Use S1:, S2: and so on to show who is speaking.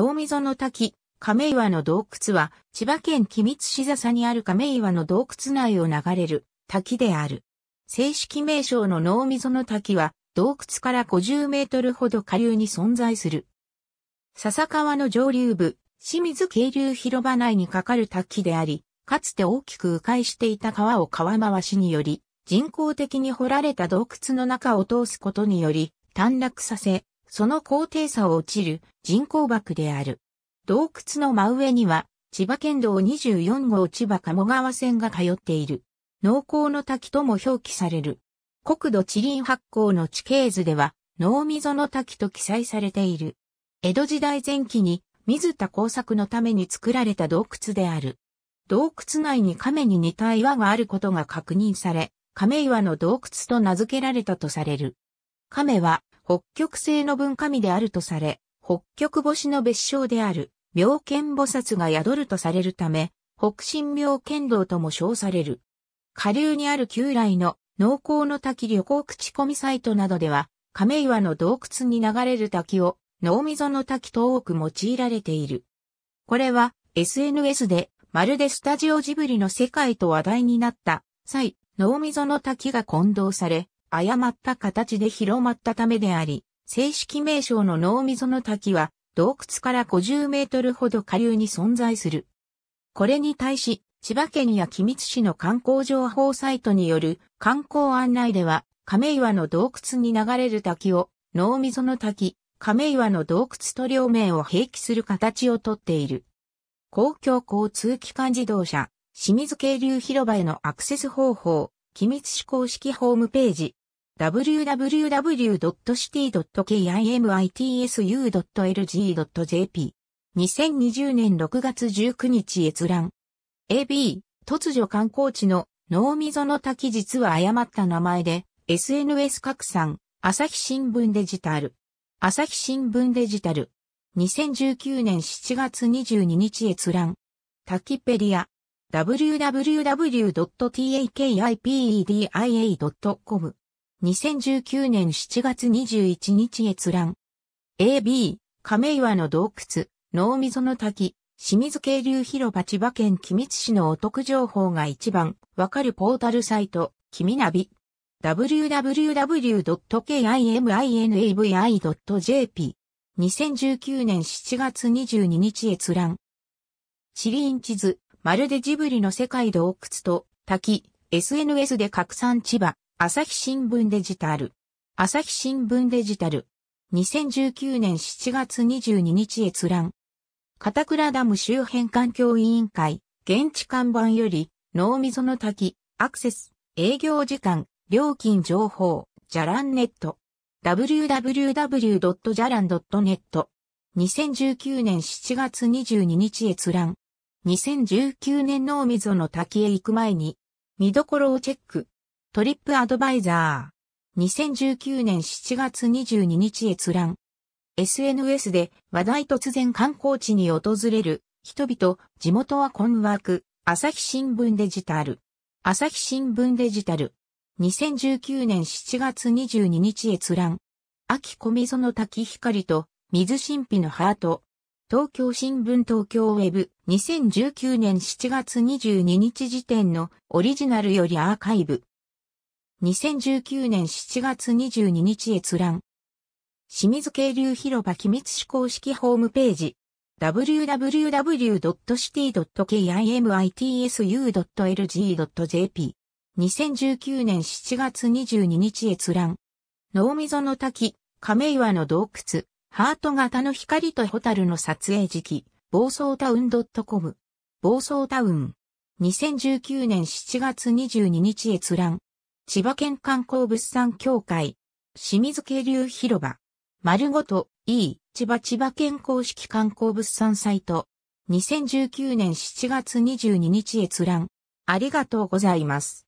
S1: 脳溝の滝、亀岩の洞窟は、千葉県君津市笹にある亀岩の洞窟内を流れる滝である。正式名称の脳溝の滝は、洞窟から50メートルほど下流に存在する。笹川の上流部、清水渓流広場内に架かる滝であり、かつて大きく迂回していた川を川回しにより、人工的に掘られた洞窟の中を通すことにより、短絡させ、その高低差を落ちる人工爆である。洞窟の真上には、千葉県道24号千葉鴨川線が通っている。農耕の滝とも表記される。国土地理発行の地形図では、濃溝の滝と記載されている。江戸時代前期に水田工作のために作られた洞窟である。洞窟内に亀に似た岩があることが確認され、亀岩の洞窟と名付けられたとされる。亀は北極星の文化味であるとされ、北極星の別称である、妙見菩薩が宿るとされるため、北神妙見道とも称される。下流にある旧来の農耕の滝旅行口コミサイトなどでは、亀岩の洞窟に流れる滝を、脳溝の滝と多く用いられている。これは、SNS で、まるでスタジオジブリの世界と話題になった際、脳溝の滝が混同され、誤った形で広まったためであり、正式名称の脳溝の滝は、洞窟から50メートルほど下流に存在する。これに対し、千葉県や君津市の観光情報サイトによる観光案内では、亀岩の洞窟に流れる滝を、脳溝の滝、亀岩の洞窟と両面を併記する形をとっている。公共交通機関自動車、清水渓流広場へのアクセス方法、君津市公式ホームページ、www.city.kimitsu.lg.jp。2020年6月19日閲覧。AB、突如観光地の脳溝の滝実は誤った名前で、SNS 拡散、朝日新聞デジタル。朝日新聞デジタル。2019年7月22日閲覧。タキペリア。www.takipedia.com 2019年7月21日閲覧。AB、亀岩の洞窟、脳溝の滝、清水渓流広場千葉県君津市のお得情報が一番わかるポータルサイト、君ナビ。www.kiminavi.jp 2019年7月22日閲覧。地リーン地図、まるでジブリの世界洞窟と滝、SNS で拡散千葉、朝日新聞デジタル。朝日新聞デジタル。2019年7月22日閲覧。片倉ダム周辺環境委員会、現地看板より、脳溝の滝、アクセス、営業時間、料金情報、ジャランネット。w w w j a l a n n e t 2019年7月22日閲覧。2019年脳溝の滝へ行く前に、見どころをチェック。トリップアドバイザー。2019年7月22日閲覧。SNS で話題突然観光地に訪れる人々、地元は困惑、朝日新聞デジタル。朝日新聞デジタル。2019年7月22日閲覧。秋小溝の滝光と水神秘のハート。東京新聞東京ウェブ2019年7月22日時点のオリジナルよりアーカイブ。2019年7月22日閲覧。清水渓流広場機密市公式ホームページ。www.city.kimitsu.lg.jp 2019年7月22日閲覧。脳溝の滝、亀岩の洞窟、ハート型の光とホタルの撮影時期、暴走タウン .com。暴走タウン。2019年7月22日閲覧。千葉県観光物産協会、清水渓流広場、丸ごと E、千葉千葉県公式観光物産サイト、2019年7月22日閲覧、ありがとうございます。